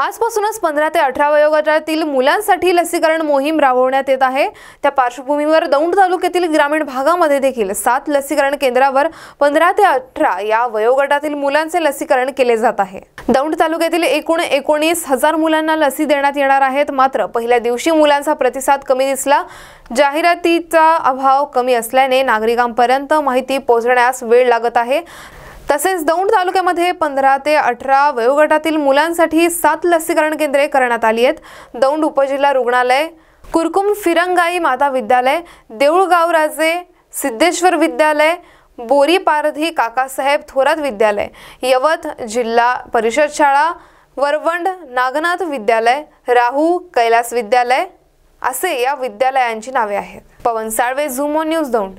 आजपासूनच पंधरा ते अठरा वयोगटातील मुलांसाठी लसीकरण मोहीम राबवण्यात येत आहे त्या पार्श्वभूमीवर दौंड तालुक्यातील ग्रामीण भागामध्ये देखील सात लसीकरण केंद्रावर पंधरा ते अठरा या वयोगटातील मुलांचे लसीकरण केले जात आहे दौंड तालुक्यातील एकूण एकोणीस हजार मुलांना लसी देण्यात येणार आहेत मात्र पहिल्या दिवशी मुलांचा प्रतिसाद कमी दिसला जाहिरातीचा अभाव कमी असल्याने नागरिकांपर्यंत माहिती पोहोचण्यास वेळ लागत आहे तसेच दौंड तालुक्यामध्ये पंधरा ते अठरा वयोगटातील मुलांसाठी सात लसीकरण केंद्रे करण्यात आली आहेत दौंड उपजिल्हा रुग्णालय कुरकुम फिरंगाई माता विद्यालय देऊळगावराजे सिद्धेश्वर विद्यालय बोरी पारधी काकासाहेब थोरात विद्यालय यवत जिल्हा परिषद शाळा वरवंड नागनाथ विद्यालय राहू कैलास विद्यालय असे या विद्यालयांची नावे आहेत पवन साळवे झुमो न्यूज दौंड